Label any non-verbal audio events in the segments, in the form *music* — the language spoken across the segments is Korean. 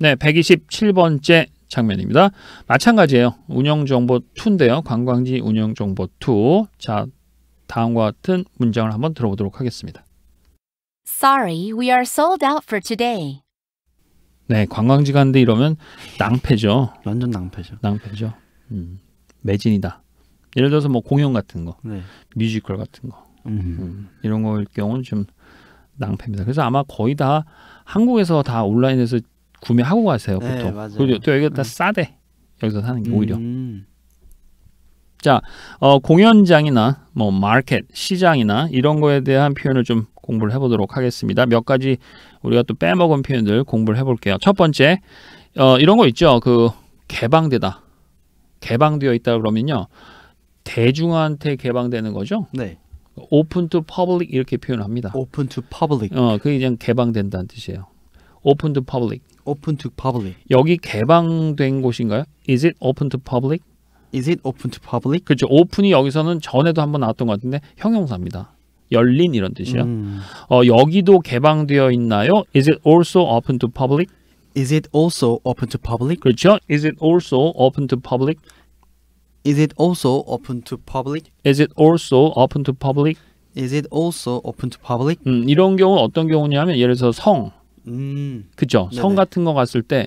네, 127번째 장면입니다. 마찬가지예요. 운영정보 2인데요. 관광지 운영정보 2. 자, 다음과 같은 문장을 한번 들어보도록 하겠습니다. Sorry, we are sold out for today. 네, 관광지 가데 이러면 낭패죠. 완전 낭패죠. 낭패죠. 음, 매진이다. 예를 들어서 뭐 공연 같은 거, 네. 뮤지컬 같은 거 음, 음 이런 거일 경우는 좀 낭패입니다. 그래서 아마 거의 다 한국에서 다 온라인에서 구매하고 가세요 네, 보통. 네, 그리고 또 여기가 다 음. 싸대 여기서 사는 게 오히려. 음. 자 어, 공연장이나 뭐 마켓 시장이나 이런 거에 대한 표현을 좀 공부를 해보도록 하겠습니다. 몇 가지 우리가 또 빼먹은 표현들 공부를 해볼게요. 첫 번째 어, 이런 거 있죠. 그 개방되다 개방되어 있다 그러면요 대중한테 개방되는 거죠. 네. 오픈 투 퍼블릭 이렇게 표현합니다. 오픈 투 퍼블릭. 어, 그게 그냥 개방된다는 뜻이에요. 오픈 투 퍼블릭. open to public? 여기 개방된 곳인가요? Is it open to public? Is it open to public? 그렇죠. 오픈이 여기서는 전에도 한번 나왔던 것 같은데 형용사입니다. 열린 이런 뜻이야. 음. 어, 여기도 개방되어 있나요? Is it also open to public? Is it also open to public? 그렇죠. Is it also open to public? Is it also open to public? Is it also open to public? Is it also open to public? 음, 이런 경우는 어떤 경우냐면 예를 들어서 성 음. 그죠? 성 같은 거 갔을 때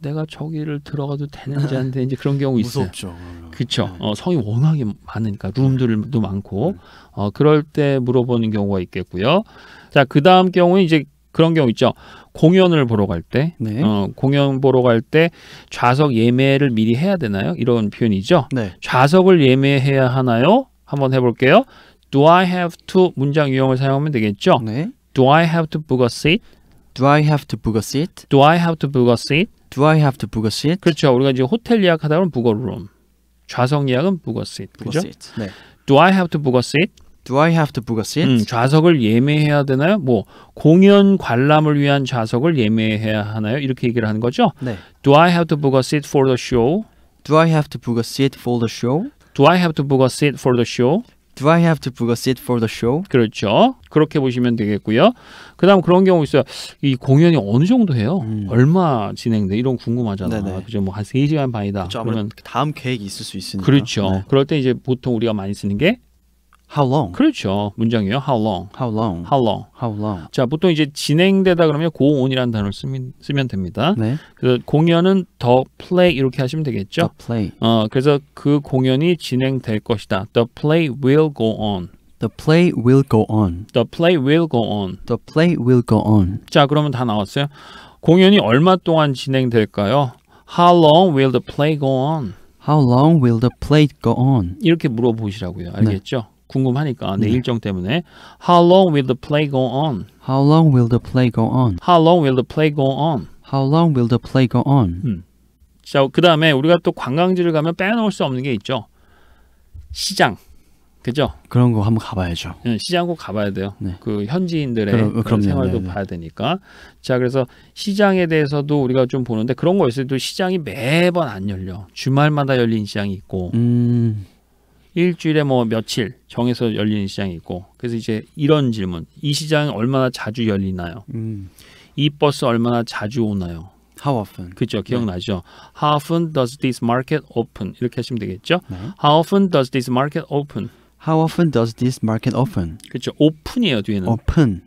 내가 저기를 들어가도 되는지 안 되는지 그런 경우 있어요. 무섭죠. 그렇죠. 네. 어, 성이 워낙에 많으니까 룸들도 많고 네. 어, 그럴 때 물어보는 경우가 있겠고요. 자, 그 다음 경우는 이제 그런 경우 있죠. 공연을 보러 갈 때, 네. 어, 공연 보러 갈 때 좌석 예매를 미리 해야 되나요? 이런 표현이죠. 네. 좌석을 예매해야 하나요? 한번 해볼게요. Do I have to 문장 유형을 사용하면 되겠죠. 네. Do I have to book a seat? Do I have to book a seat? Do I have to book a seat? Do I have to book a seat? 그렇죠. 우리가 이제 호텔 예약하다 보면 book a room. 좌석 예약은 book a seat. 그죠? 네. Do I have to book a seat? Do I have to book a seat? 음, 좌석을 예매해야 되나요? 뭐 공연 관람을 위한 좌석을 예매해야 하나요? 이렇게 얘기를 하는 거죠. 네. Do I have to book a seat for the show? Do I have to book a seat for the show? Do I have to book a seat for the show? Do I have to book a seat for the show? 그렇죠. 그렇게 보시면 되겠고요. 그다음 그런 경우 있어요. 이 공연이 어느 정도 해요? 음. 얼마 진행돼? 이런 거 궁금하잖아. 네 그죠? 뭐한 세시간 반이다. 그렇죠. 그러면 다음 계획이 있을 수 있으니까. 그렇죠. 네. 그럴 때 이제 보통 우리가 많이 쓰는 게 How long? 그렇죠. 문장이에요. How long? How long? How long? How long? 자, 보통 이제 진행되다 그러면 고온이라는 단어를 쓰면, 쓰면 됩니다. 네. 그래서 공연은 the play 이렇게 하시면 되겠죠. The play. 어, 그래서 그 공연이 진행될 것이다. The play will go on. The play will go on. The play will go on. The play will go on. 자, 그러면 다 나왔어요. 공연이 얼마 동안 진행될까요? How long will the play go on? How long will the play go on? 이렇게 물어보시라고요. 알겠죠? 네. 궁금하니까 내 네. 일정 때문에 How long will the play go on? How long will the play go on? How long will the play go on? How long will the play go on? 음. 자, 그 다음에 우리가 또 관광지를 가면 빼놓을 수 없는 게 있죠. 시장. 그죠? 그런 거 한번 가봐야죠. 네, 시장 꼭 가봐야 돼요. 네. 그 현지인들의 그럼, 그럼요, 생활도 네네. 네. 봐야 되니까. 자, 그래서 시장에 대해서도 우리가 좀 보는데 그런 거에서도 시장이 매번 안 열려. 주말마다 열린 시장이 있고. 음. 일주일에 뭐 며칠 정해서 열리는 시장이 있고 그래서 이제 이런 질문 이 시장 얼마나 자주 열리나요? 음. 이 버스 얼마나 자주 오나요? How often? 그죠 기억나죠? 네. How often does this market open? 이렇게 하시면 되겠죠? 네. How often does this market open? How often does this market open? 그렇죠. 오픈이에요 뒤에는. Open.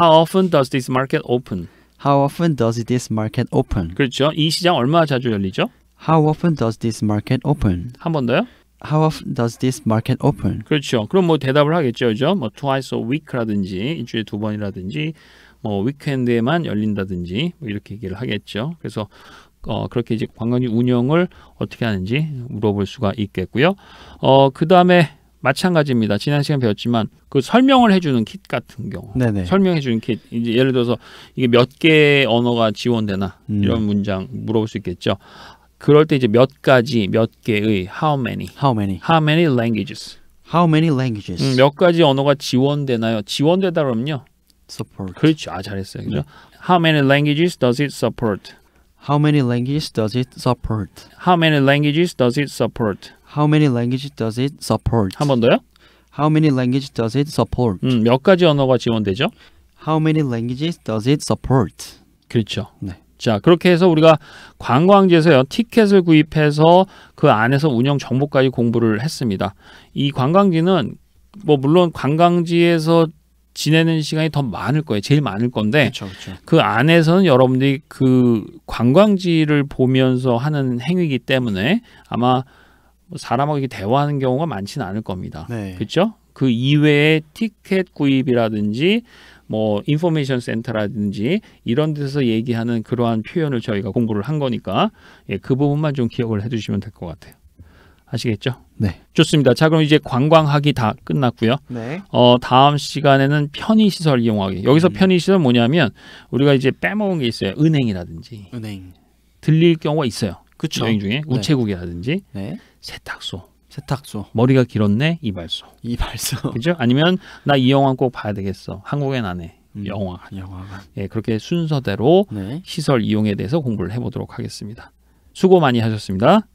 How often does this market open? How often does this market open? 그렇죠. 이 시장 얼마나 자주 열리죠? How often does this market open? 한 번 더요. How often does this market open? 그렇죠. 그럼 뭐 대답을 하겠죠, 그죠? 뭐 twice a week라든지 일주일에 두 번이라든지 뭐 위켄드에만 열린다든지 뭐 이렇게 얘기를 하겠죠. 그래서 어, 그렇게 이제 관광지 운영을 어떻게 하는지 물어볼 수가 있겠고요. 어, 그 다음에 마찬가지입니다. 지난 시간 배웠지만 그 설명을 해주는 킷 같은 경우, 네네. 설명해주는 킷 이제 예를 들어서 이게 몇 개의 언어가 지원되나 음. 이런 문장 물어볼 수 있겠죠. 그럴 때 이제 몇 가지, 몇 개의 how many, how many, how many languages, how many languages. 음, 몇 가지 언어가 지원되나요? 지원되다 그러면요. support. 그렇죠. 아 잘했어요. 그죠? How many languages does it support? How many languages does it support? How many languages does it support? How many languages does it support? 한 번 더요? How many languages does it support? 음, 몇 가지 언어가 지원되죠? How many languages does it support? 그렇죠. 네. 자 그렇게 해서 우리가 관광지에서요 티켓을 구입해서 그 안에서 운영 정보까지 공부를 했습니다. 이 관광지는 뭐 물론 관광지에서 지내는 시간이 더 많을 거예요. 제일 많을 건데 그쵸, 그쵸. 그 안에서는 여러분들이 그 관광지를 보면서 하는 행위이기 때문에 아마 뭐 사람하고 대화하는 경우가 많지는 않을 겁니다. 네. 그렇죠? 그 이외에 티켓 구입이라든지 뭐 인포메이션 센터라든지 이런 데서 얘기하는 그러한 표현을 저희가 공부를 한 거니까 예, 그 부분만 좀 기억을 해주시면 될 것 같아요. 아시겠죠? 네. 좋습니다. 자 그럼 이제 관광학이 다 끝났고요. 네. 어 다음 시간에는 편의시설 이용하기. 여기서 음. 편의시설 뭐냐면 우리가 이제 빼먹은 게 있어요. 은행이라든지. 은행. 들릴 경우가 있어요. 그쵸. 여행 중에 네. 우체국이라든지 네. 세탁소. 세탁소. 머리가 길었네. 이발소. 이발소. *laughs* 그죠? 아니면 나 이 영화 꼭 봐야 되겠어. 한국엔 안 해. 음, 영화. 영화관. 예, 그렇게 순서대로 네. 시설 이용에 대해서 공부를 해보도록 하겠습니다. 수고 많이 하셨습니다.